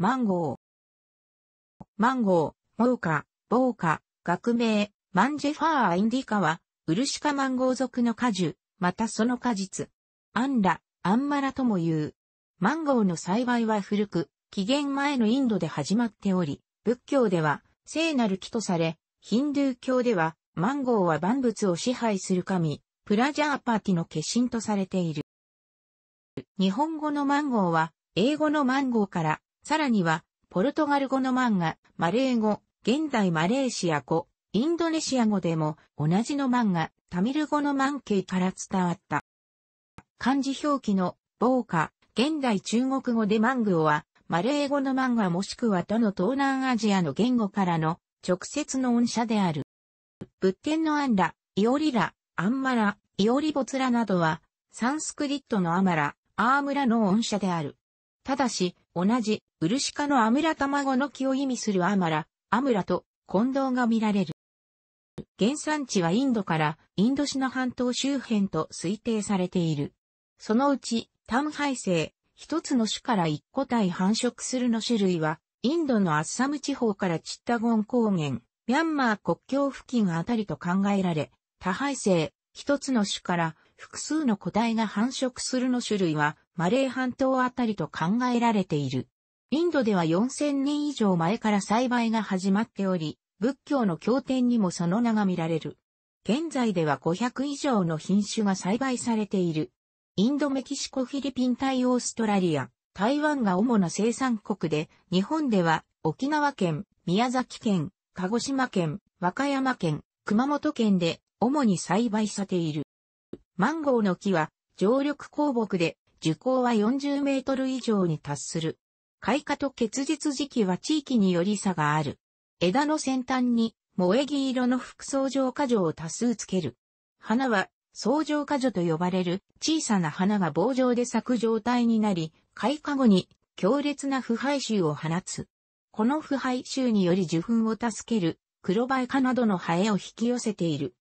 マンゴー。マンゴー、モーカ、ボーカ、学名、マンジェファーインディカは、ウルシカマンゴー族の果樹、またその果実。アンラ、アンマラとも言う。マンゴーの栽培は古く、紀元前のインドで始まっており、仏教では、聖なる木とされ、ヒンドゥー教では、マンゴーは万物を支配する神、プラジャーパティの化身とされている。日本語のマンゴーは、英語のマンゴーからさらには、ポルトガル語の漫画、マレー語、現代マレーシア語、インドネシア語でも同じの漫画、タミル語のマンケイから伝わった。漢字表記の、ーカ、現代中国語でマングオは、マレー語の漫画もしくは他の東南アジアの言語からの直接の音社である。仏典のアンラ、イオリラ、アンマラ、イオリボツラなどは、サンスクリットのアマラ、アームラの音社である。ただし、同じ、ウルシカのアムラ卵の木を意味するアマラ、アムラと混同が見られる。原産地はインドからインドシナ半島周辺と推定されている。そのうち、単配生、一つの種から一個体繁殖するの種類は、インドのアッサム地方からチッタゴン高原、ミャンマー国境付近あたりと考えられ、多配生、一つの種から複数の個体が繁殖するの種類は、マレー半島あたりと考えられている。インドでは4000年以上前から栽培が始まっており、仏教の経典にもその名が見られる。現在では500以上の品種が栽培されている。インド、メキシコ、フィリピン、対オーストラリア、台湾が主な生産国で、日本では沖縄県、宮崎県、鹿児島県、和歌山県、熊本県で主に栽培されている。マンゴーの木は常緑鉱木で樹高は40メートル以上に達する。開花と結実時期は地域により差がある。枝の先端に萌木色の副相乗果樹を多数つける。花は相乗果樹と呼ばれる小さな花が棒状で咲く状態になり、開花後に強烈な腐敗臭を放つ。この腐敗臭により受粉を助ける黒バイカなどのハエを引き寄せている。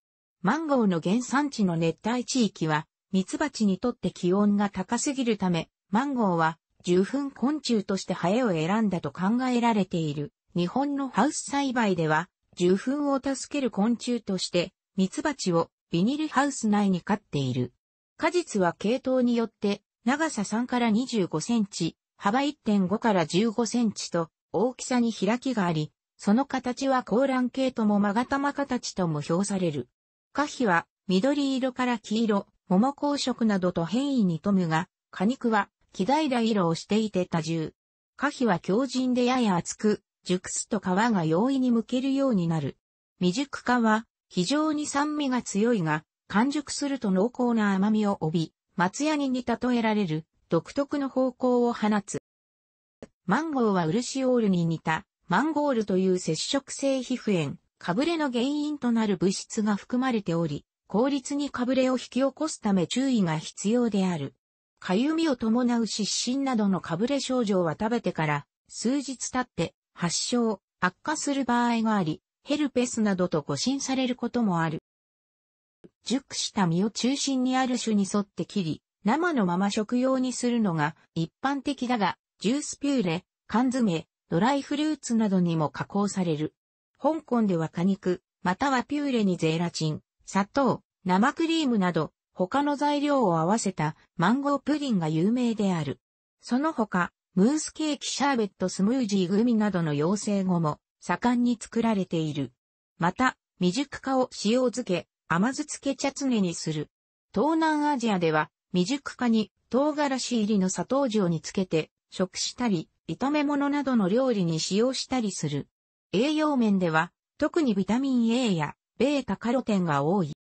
マンゴーの原産地の熱帯地域は蜜蜂にとって気温が高すぎるため、マンゴーは受粉昆虫としてハエを選んだと考えられている。日本のハウス栽培では、受粉を助ける昆虫として、蜜蜂をビニルハウス内に飼っている。果実は系統によって、長さ3から25センチ、幅1.5から15センチと大きさに開きがあり、その形は高卵系とも勾玉形とも評される。花皮は緑色から黄色、桃紅色などと変異に富むが、果肉は、木平色をしていて多重。果皮は強靭でやや厚く、熟すと皮が容易に剥けるようになる。未熟化は、非常に酸味が強いが、完熟すると濃厚な甘みを帯び、松屋に似例えられる、独特の方向を放つ。マンゴーはウルシオールに似た、マンゴールという接触性皮膚炎、かぶれの原因となる物質が含まれており、効率にかぶれを引き起こすため注意が必要である。かゆみを伴う湿疹などのかぶれ症状は食べてから数日経って発症、悪化する場合があり、ヘルペスなどと誤診されることもある。熟した実を中心にある種に沿って切り、生のまま食用にするのが一般的だが、ジュースピューレ、缶詰、ドライフルーツなどにも加工される。香港では果肉、またはピューレにゼラチン、砂糖、生クリームなど他の材料を合わせたマンゴープリンが有名である。その他、ムースケーキシャーベットスムージーグミなどの養成後も盛んに作られている。また、未熟化を塩漬け、甘酢漬け茶常にする。東南アジアでは未熟化に唐辛子入りの砂糖塩につけて食したり、炒め物などの料理に使用したりする。栄養面では特にビタミン A やベータカロテンが多い。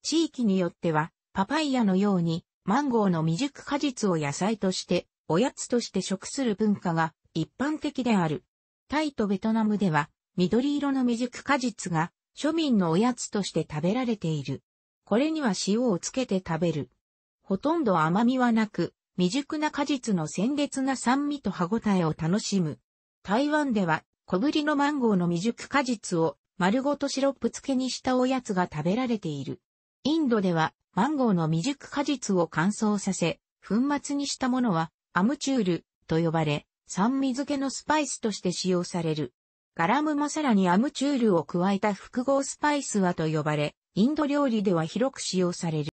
地域によっては、パパイヤのように、マンゴーの未熟果実を野菜として、おやつとして食する文化が一般的である。タイとベトナムでは、緑色の未熟果実が庶民のおやつとして食べられている。これには塩をつけて食べる。ほとんど甘みはなく、未熟な果実の鮮烈な酸味と歯ごたえを楽しむ。台湾では小ぶりのマンゴーの未熟果実を丸ごとシロップ漬けにしたおやつが食べられている。インドでは、マンゴーの未熟果実を乾燥させ、粉末にしたものは、アムチュールと呼ばれ、酸味漬けのスパイスとして使用される。ガラムマサラにアムチュールを加えた複合スパイスはと呼ばれ、インド料理では広く使用される。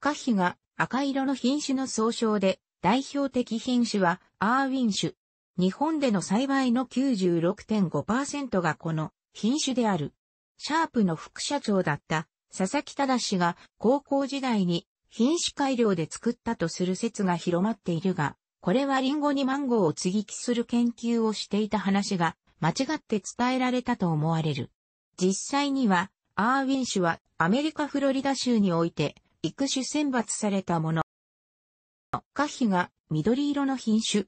カヒが赤色の品種の総称で、代表的品種はアーウィン種。日本での栽培の96.5%がこの品種である。シャープの副社長だった佐々木忠が高校時代に品種改良で作ったとする説が広まっているが、これはリンゴにマンゴーを接ぎ木する研究をしていた話が間違って伝えられたと思われる。実際には、アーウィン種はアメリカフロリダ州において育種選抜されたもの。花皮が緑色の品種。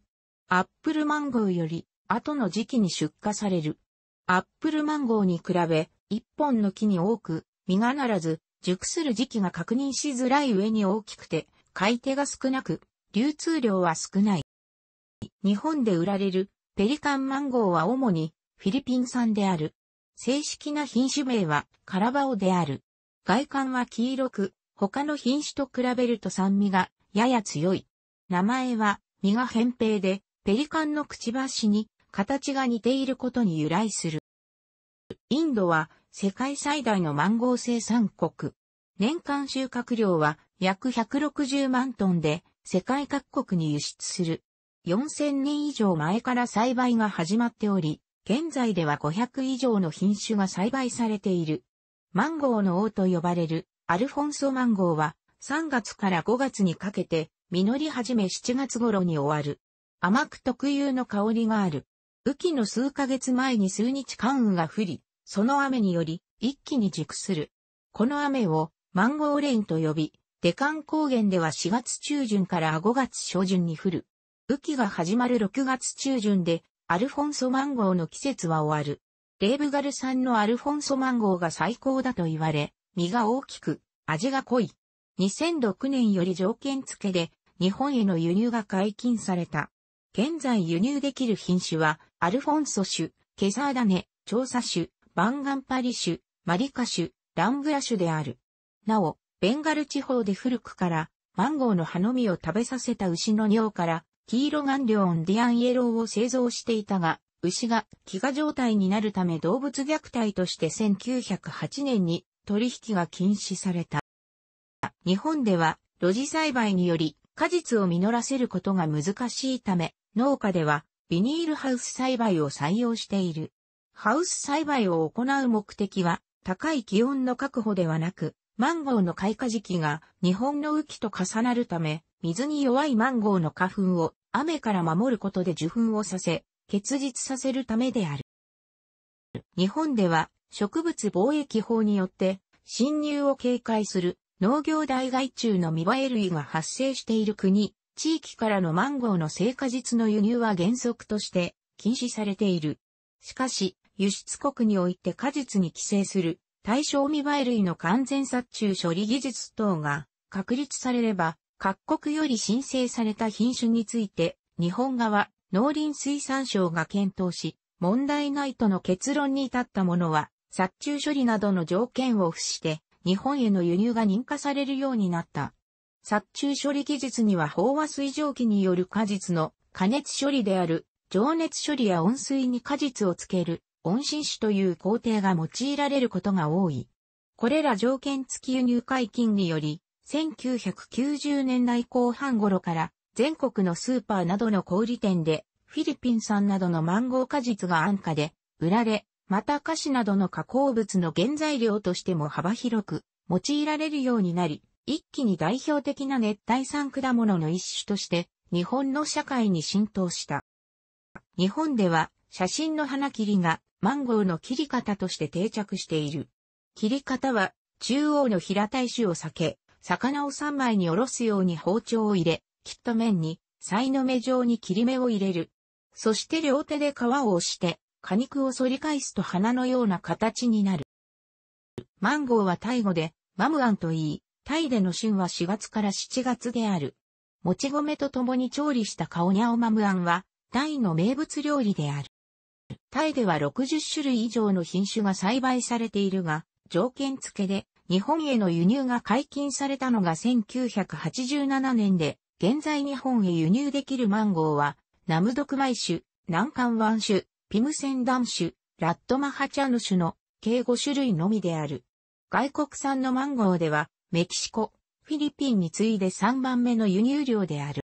アップルマンゴーより後の時期に出荷される。アップルマンゴーに比べ、一本の木に多く、実がならず、熟する時期が確認しづらい上に大きくて、買い手が少なく、流通量は少ない。日本で売られるペリカンマンゴーは主にフィリピン産である。正式な品種名はカラバオである。外観は黄色く、他の品種と比べると酸味がやや強い。名前は実が扁平で、ペリカンのくちばしに形が似ていることに由来する。インドは世界最大のマンゴー生産国。年間収穫量は約160万トンで世界各国に輸出する。4000年以上前から栽培が始まっており、現在では500以上の品種が栽培されている。マンゴーの王と呼ばれるアルフォンソマンゴーは3月から5月にかけて実り始め7月頃に終わる。甘く特有の香りがある。雨季の数ヶ月前に数日間雨が降り、その雨により一気に熟する。この雨をマンゴーレインと呼び、デカン高原では4月中旬から5月初旬に降る。雨季が始まる6月中旬で、アルフォンソマンゴーの季節は終わる。レーブガル産のアルフォンソマンゴーが最高だと言われ、実が大きく、味が濃い。2006年より条件付けで、日本への輸入が解禁された。現在輸入できる品種は、アルフォンソ種、ケサーダネ、調査種、バンガンパリ種、マリカ種、ランブラ種である。なお、ベンガル地方で古くから、マンゴーの葉の実を食べさせた牛の尿から、黄色顔料オンディアンイエローを製造していたが、牛が飢餓状態になるため動物虐待として1908年に取引が禁止された。日本では、露地栽培により果実を実らせることが難しいため、農家ではビニールハウス栽培を採用している。ハウス栽培を行う目的は、高い気温の確保ではなく、マンゴーの開花時期が日本の雨季と重なるため、水に弱いマンゴーの花粉を雨から守ることで受粉をさせ、結実させるためである。日本では植物防疫法によって侵入を警戒する農業大害虫のミバエ類が発生している国、地域からのマンゴーの成果実の輸入は原則として禁止されている。しかし、輸出国において果実に寄生する対象未売類の完全殺虫処理技術等が確立されれば、各国より申請された品種について、日本側、農林水産省が検討し、問題ないとの結論に至ったものは、殺虫処理などの条件を付して、日本への輸入が認可されるようになった。殺虫処理技術には飽和水蒸気による果実の加熱処理である、情熱処理や温水に果実をつける、温浸酒という工程が用いられることが多い。これら条件付き輸入解禁により、1990年代後半頃から全国のスーパーなどの小売店でフィリピン産などのマンゴー果実が安価で売られ、また菓子などの加工物の原材料としても幅広く用いられるようになり、一気に代表的な熱帯産果物の一種として日本の社会に浸透した。日本では写真の花切りがマンゴーの切り方として定着している。切り方は中央の平たい種を避け、魚を三枚におろすように包丁を入れ、切った面に、菜の目状に切り目を入れる。そして両手で皮を押して、果肉を反り返すと花のような形になる。マンゴーはタイ語で、マムアンと言い、タイでの旬は4月から7月である。もち米と共に調理したカオニャオマムアンは、タイの名物料理である。タイでは60種類以上の品種が栽培されているが、条件付けで日本への輸入が解禁されたのが1987年で、現在日本へ輸入できるマンゴーは、ナムドクマイ種、南関湾種、ピムセンダン種、ラットマハチャヌ種の計5種類のみである。外国産のマンゴーでは、メキシコ、フィリピンに次いで3番目の輸入量である。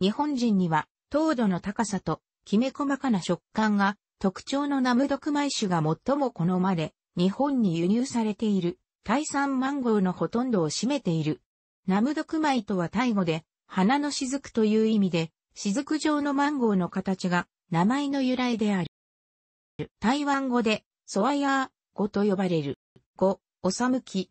日本人には糖度の高さときめ細かな食感が特徴のナムドクマイ種が最も好まれ、日本に輸入されているタイ産マンゴーのほとんどを占めている。ナムドクマイとはタイ語で花の雫という意味で、雫状のマンゴーの形が名前の由来である。台湾語でソワヤー語と呼ばれる。語、おさむき、